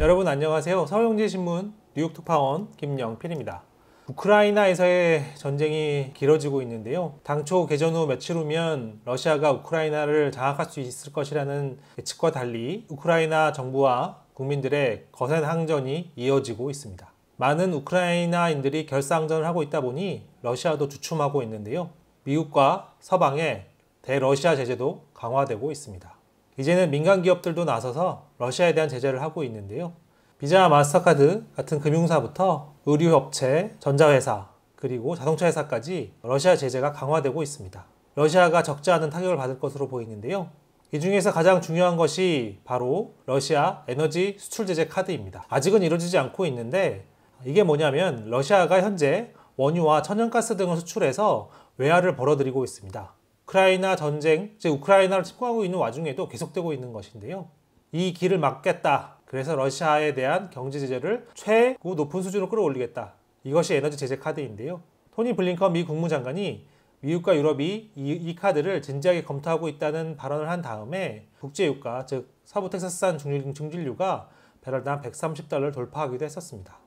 여러분 안녕하세요. 서울경제신문 뉴욕특파원 김영필입니다. 우크라이나에서의 전쟁이 길어지고 있는데요. 당초 개전 후 며칠 후면 러시아가 우크라이나를 장악할 수 있을 것이라는 예측과 달리 우크라이나 정부와 국민들의 거센 항전이 이어지고 있습니다. 많은 우크라이나인들이 결사항전을 하고 있다 보니 러시아도 주춤하고 있는데요. 미국과 서방의 대러시아 제재도 강화되고 있습니다. 이제는 민간 기업들도 나서서 러시아에 대한 제재를 하고 있는데요. 비자 마스터카드 같은 금융사부터 의류업체, 전자회사, 그리고 자동차 회사까지 러시아 제재가 강화되고 있습니다. 러시아가 적지 않은 타격을 받을 것으로 보이는데요. 이 중에서 가장 중요한 것이 바로 러시아 에너지 수출 제재 카드입니다. 아직은 이루어지지 않고 있는데 이게 뭐냐면 러시아가 현재 원유와 천연가스 등을 수출해서 외화를 벌어들이고 있습니다. 우크라이나 전쟁, 즉 우크라이나를 침공하고 있는 와중에도 계속되고 있는 것인데요. 이 길을 막겠다. 그래서 러시아에 대한 경제 제재를 최고 높은 수준으로 끌어올리겠다. 이것이 에너지 제재 카드인데요. 토니 블링컨 미 국무장관이 미국과 유럽이 이, 이 카드를 진지하게 검토하고 있다는 발언을 한 다음에 국제유가, 즉 서부 텍사스산 중질류가 배럴당 130달러를 돌파하기도 했었습니다.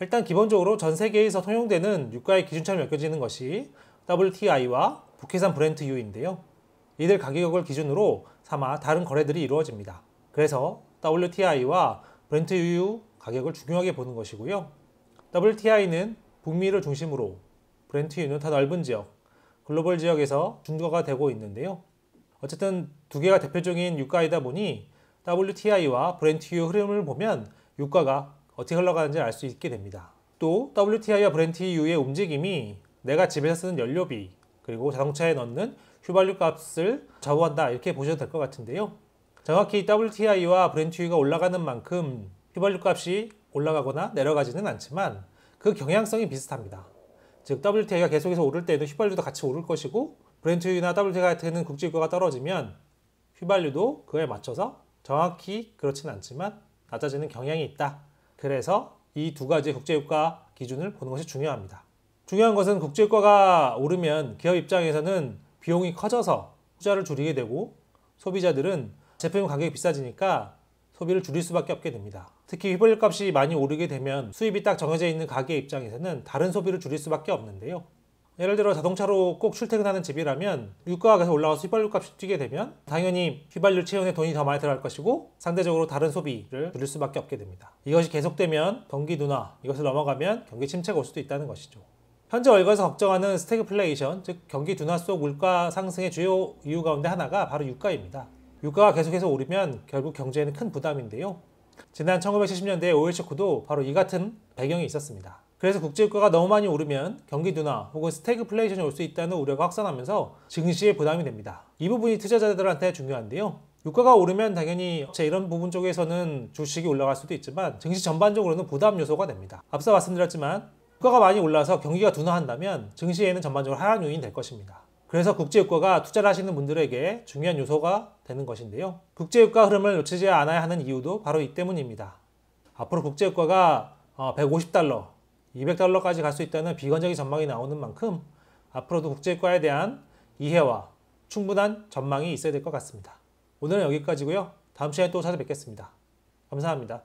일단 기본적으로 전 세계에서 통용되는 유가의 기준처럼 여겨지는 것이 WTI와 북해산 브랜트유인데요 이들 가격을 기준으로 삼아 다른 거래들이 이루어집니다. 그래서 WTI와 브랜트유 가격을 중요하게 보는 것이고요. WTI는 북미를 중심으로 브랜트유는다 넓은 지역, 글로벌 지역에서 중거가 되고 있는데요. 어쨌든 두 개가 대표적인 유가이다 보니 WTI와 브랜트유 흐름을 보면 유가가 어떻게 흘러가는지 알 수 있게 됩니다. 또 WTI와 브렌트유의 움직임이 내가 집에서 쓰는 연료비 그리고 자동차에 넣는 휘발유 값을 좌우한다 이렇게 보셔도 될 것 같은데요. 정확히 WTI와 브렌트유가 올라가는 만큼 휘발유 값이 올라가거나 내려가지는 않지만 그 경향성이 비슷합니다. 즉 WTI가 계속해서 오를 때에도 휘발유도 같이 오를 것이고 브렌트유나 WTI 같은 국제유가가 떨어지면 휘발유도 그에 맞춰서 정확히 그렇진 않지만 낮아지는 경향이 있다 그래서 이 두 가지 국제유가 기준을 보는 것이 중요합니다. 중요한 것은 국제유가가 오르면 기업 입장에서는 비용이 커져서 투자를 줄이게 되고 소비자들은 제품 가격이 비싸지니까 소비를 줄일 수밖에 없게 됩니다. 특히 휘발유 값이 많이 오르게 되면 수입이 딱 정해져 있는 가게 입장에서는 다른 소비를 줄일 수밖에 없는데요. 예를 들어 자동차로 꼭 출퇴근하는 집이라면 유가가 계속 올라와서 휘발유 값이 뛰게 되면 당연히 휘발유 채용에 돈이 더 많이 들어갈 것이고 상대적으로 다른 소비를 줄일 수밖에 없게 됩니다. 이것이 계속되면 경기 누나 이것을 넘어가면 경기 침체가 올 수도 있다는 것이죠. 현재 월가에서 걱정하는 스태그플레이션, 즉 경기 둔화 속 물가 상승의 주요 이유 가운데 하나가 바로 유가입니다. 유가가 계속해서 오르면 결국 경제에는 큰 부담인데요. 지난 1970년대 오일 h c 도 바로 이 같은 배경이 있었습니다. 그래서 국제유가가 너무 많이 오르면 경기 둔화 혹은 스태그플레이션이 올 수 있다는 우려가 확산하면서 증시에 부담이 됩니다. 이 부분이 투자자들한테 중요한데요. 유가가 오르면 당연히 제 이런 부분 쪽에서는 주식이 올라갈 수도 있지만 증시 전반적으로는 부담 요소가 됩니다. 앞서 말씀드렸지만 유가가 많이 올라서 경기가 둔화한다면 증시에는 전반적으로 하락 요인이 될 것입니다. 그래서 국제유가가 투자를 하시는 분들에게 중요한 요소가 되는 것인데요. 국제유가 흐름을 놓치지 않아야 하는 이유도 바로 이 때문입니다. 앞으로 국제유가가 150달러 어, 200달러까지 갈 수 있다는 비관적인 전망이 나오는 만큼 앞으로도 국제유가에 대한 이해와 충분한 전망이 있어야 될 것 같습니다. 오늘은 여기까지고요. 다음 시간에 또 찾아뵙겠습니다. 감사합니다.